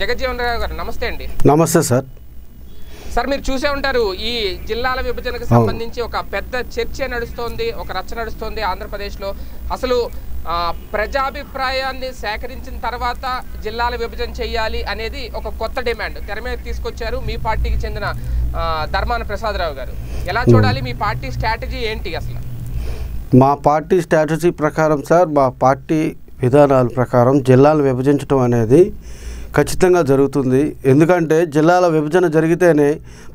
జగజ్జీవన్ రావు గారు నమస్తే అండి నమస్తే సార్ సార్ మీరు చూసే ఉంటారు ఈ జిల్లాల విభజనకు సంబంధించి ఒక పెద్ద చర్చ నడుస్తోంది ఒక రచ్చ నడుస్తోంది ఆంధ్రప్రదేశ్లో అసలు ప్రజాభిప్రాయాన్ని సేకరించిన తర్వాత జిల్లాల విభజన చేయాలి అనేది ఒక కొత్త డిమాండ్ తెర మీద తీసుకొచ్చారు మీ పార్టీకి చెందిన ధర్మాన ప్రసాదరావు గారు ఎలా చూడాలి మీ పార్టీ స్ట్రాటజీ ఏంటి అసలు మా పార్టీ స్ట్రాటజీ ప్రకారం సార్ మా పార్టీ విధానాల ప్రకారం జిల్లాలు విభజించడం అనేది ఖచ్చితంగా జరుగుతుంది ఎందుకంటే జిల్లాల విభజన జరిగితేనే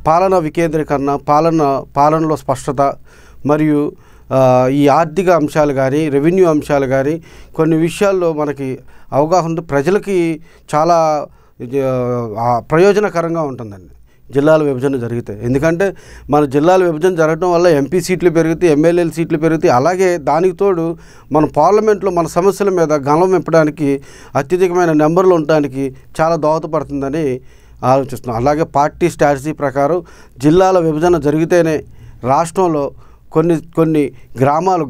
పాలన వికేంద్రీకరణ పాలన పాలనలో స్పష్టత మరియు ఈ ఆర్థిక అంశాలు కానీ రెవెన్యూ అంశాలు కానీ కొన్ని విషయాల్లో మనకి అవగాహన ప్రజలకి చాలా ప్రయోజనకరంగా ఉంటుందండి జిల్లాల విభజన జరిగితే ఎందుకంటే మన జిల్లాల విభజన జరగడం వల్ల ఎంపీ సీట్లు పెరుగుతాయి ఎమ్మెల్యేల సీట్లు పెరుగుతాయి అలాగే దానికి తోడు మన పార్లమెంట్లో మన సమస్యల మీద గణం ఇప్పడానికి అత్యధికమైన నెంబర్లు ఉండడానికి చాలా దోహదపడుతుందని ఆలోచిస్తున్నాం అలాగే పార్టీ స్ట్రాటజీ ప్రకారం జిల్లాల విభజన జరిగితేనే రాష్ట్రంలో కొన్ని కొన్ని గ్రామాలు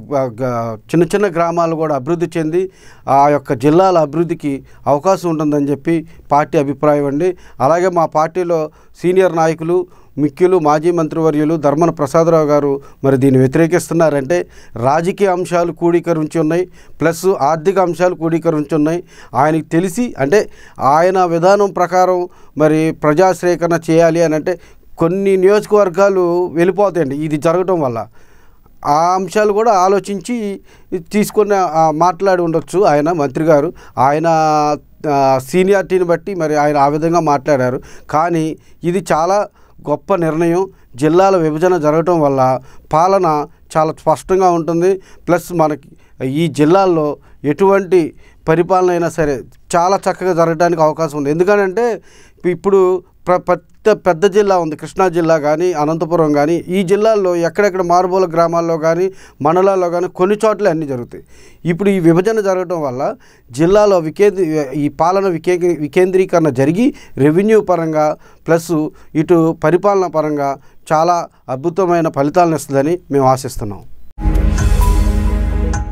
చిన్న చిన్న గ్రామాలు కూడా అభివృద్ధి చెంది ఆ యొక్క జిల్లాల అభివృద్ధికి అవకాశం ఉంటుందని చెప్పి పార్టీ అభిప్రాయం అండి అలాగే మా పార్టీలో సీనియర్ నాయకులు మిక్కిలు మాజీ మంత్రివర్యులు ధర్మన ప్రసాదరావు గారు మరి దీన్ని వ్యతిరేకిస్తున్నారంటే రాజకీయ అంశాలు కూడీకరించి ఉన్నాయి ప్లస్ ఆర్థిక అంశాలు కూడీకరించి ఉన్నాయి ఆయనకి తెలిసి అంటే ఆయన విధానం ప్రకారం మరి ప్రజాశ్రీకరణ చేయాలి అని అంటే కొన్ని నియోజకవర్గాలు వెళ్ళిపోతాయండి ఇది జరగటం వల్ల ఆ అంశాలు కూడా ఆలోచించి తీసుకొని మాట్లాడి ఉండొచ్చు ఆయన మంత్రి గారు ఆయన సీనియారిటీని బట్టి మరి ఆయన ఆ విధంగా మాట్లాడారు కానీ ఇది చాలా గొప్ప నిర్ణయం జిల్లాల విభజన జరగటం వల్ల పాలన చాలా స్పష్టంగా ఉంటుంది ప్లస్ మనకి ఈ జిల్లాల్లో ఎటువంటి పరిపాలన అయినా సరే చాలా చక్కగా జరగడానికి అవకాశం ఉంది ఎందుకంటే ఇప్పుడు పెద్ద పెద్ద జిల్లా ఉంది కృష్ణా జిల్లా కానీ అనంతపురం కానీ ఈ జిల్లాల్లో ఎక్కడెక్కడ మారుమూల గ్రామాల్లో కానీ మండలాల్లో కానీ కొన్ని చోట్ల అన్నీ జరుగుతాయి ఇప్పుడు ఈ విభజన జరగడం వల్ల జిల్లాలో వికేంద్రీ ఈ పాలన వికే వికేంద్రీకరణ జరిగి రెవెన్యూ పరంగా ప్లస్ ఇటు పరిపాలన పరంగా చాలా అద్భుతమైన ఫలితాలను ఇస్తుందని మేము ఆశిస్తున్నాం